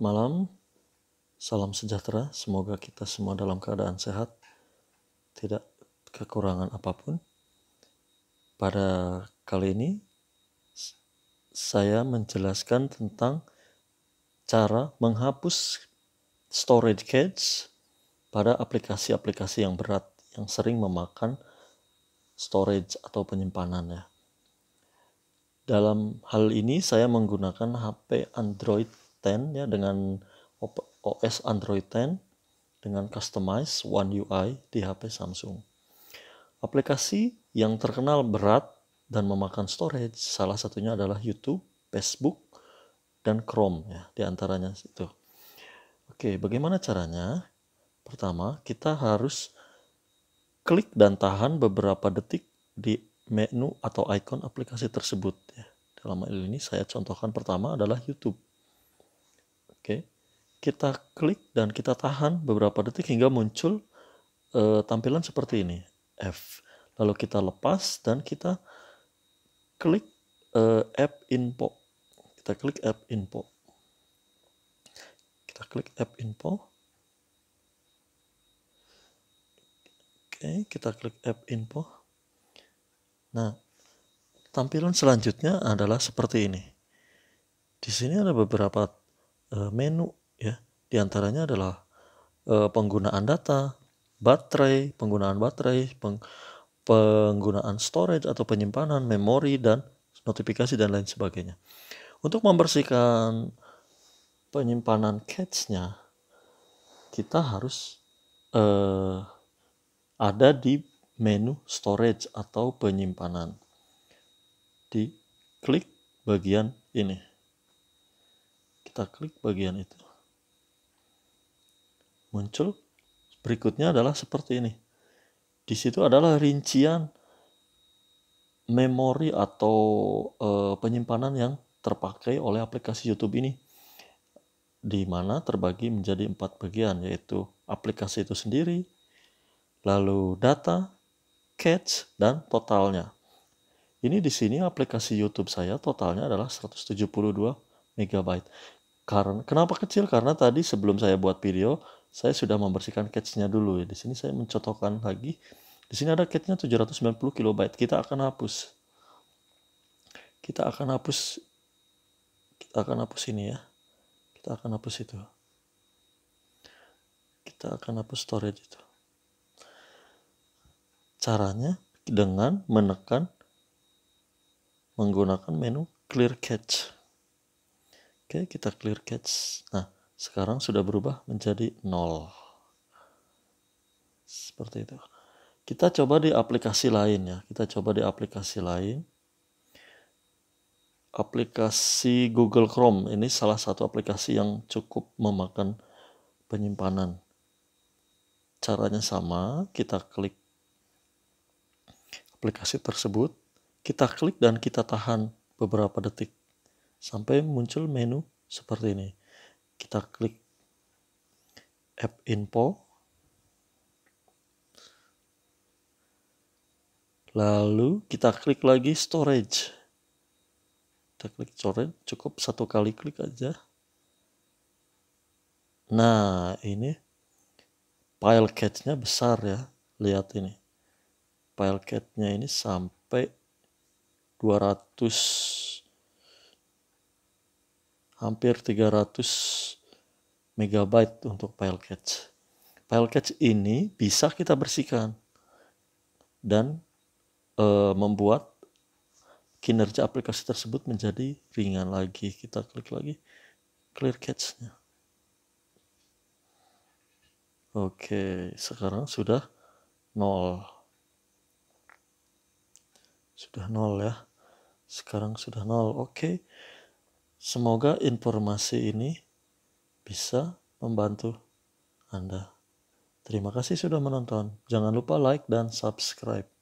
malam, salam sejahtera. Semoga kita semua dalam keadaan sehat, tidak kekurangan apapun. Pada kali ini, saya menjelaskan tentang cara menghapus storage cache pada aplikasi-aplikasi yang berat yang sering memakan storage atau penyimpanannya Dalam hal ini saya menggunakan HP Android 10 ya dengan OS Android 10 dengan customize One UI di HP Samsung. Aplikasi yang terkenal berat dan memakan storage salah satunya adalah YouTube, Facebook, dan Chrome ya di antaranya itu. Oke, bagaimana caranya? Pertama, kita harus klik dan tahan beberapa detik di menu atau ikon aplikasi tersebut ya. Dalam hal ini saya contohkan pertama adalah YouTube. Oke. Kita klik dan kita tahan beberapa detik hingga muncul uh, tampilan seperti ini, F. Lalu kita lepas dan kita klik uh, app info. Kita klik app info. Kita klik app info. Oke, kita klik app info. Nah, tampilan selanjutnya adalah seperti ini. Di sini ada beberapa Eh, menu ya. diantaranya antaranya adalah eh, penggunaan data, baterai, penggunaan baterai, peng, penggunaan storage atau penyimpanan, memori dan notifikasi dan lain sebagainya. Untuk membersihkan penyimpanan cache-nya, kita harus uh, ada di menu storage atau penyimpanan. Di klik bagian ini. Kita klik bagian itu. Muncul berikutnya adalah seperti ini. Di situ adalah rincian memori atau e, penyimpanan yang terpakai oleh aplikasi YouTube ini di mana terbagi menjadi empat bagian yaitu aplikasi itu sendiri, lalu data, catch, dan totalnya. Ini di sini aplikasi YouTube saya totalnya adalah 172 MB. Karena kenapa kecil? Karena tadi sebelum saya buat video, saya sudah membersihkan cache-nya dulu ya. Di sini saya mencotokkan lagi. Di sini ada cache-nya 790 KB. Kita akan hapus. Kita akan hapus kita akan hapus ini ya. Kita akan hapus itu. Kita akan hapus storage itu. Caranya dengan menekan menggunakan menu clear cache. Oke, kita clear catch. Nah, sekarang sudah berubah menjadi 0. Seperti itu. Kita coba di aplikasi lain ya. Kita coba di aplikasi lain. Aplikasi Google Chrome ini salah satu aplikasi yang cukup memakan penyimpanan. Caranya sama, kita klik aplikasi tersebut, kita klik dan kita tahan beberapa detik sampai muncul menu seperti ini kita klik app info lalu kita klik lagi storage kita klik storage cukup satu kali klik aja nah ini file cache nya besar ya lihat ini file cache nya ini sampai 200 hampir 300 megabyte untuk file cache. File cache ini bisa kita bersihkan dan e, membuat kinerja aplikasi tersebut menjadi ringan lagi. Kita klik lagi clear cache-nya. Oke, sekarang sudah nol. Sudah nol ya. Sekarang sudah nol. Oke. Semoga informasi ini bisa membantu Anda. Terima kasih sudah menonton. Jangan lupa like dan subscribe.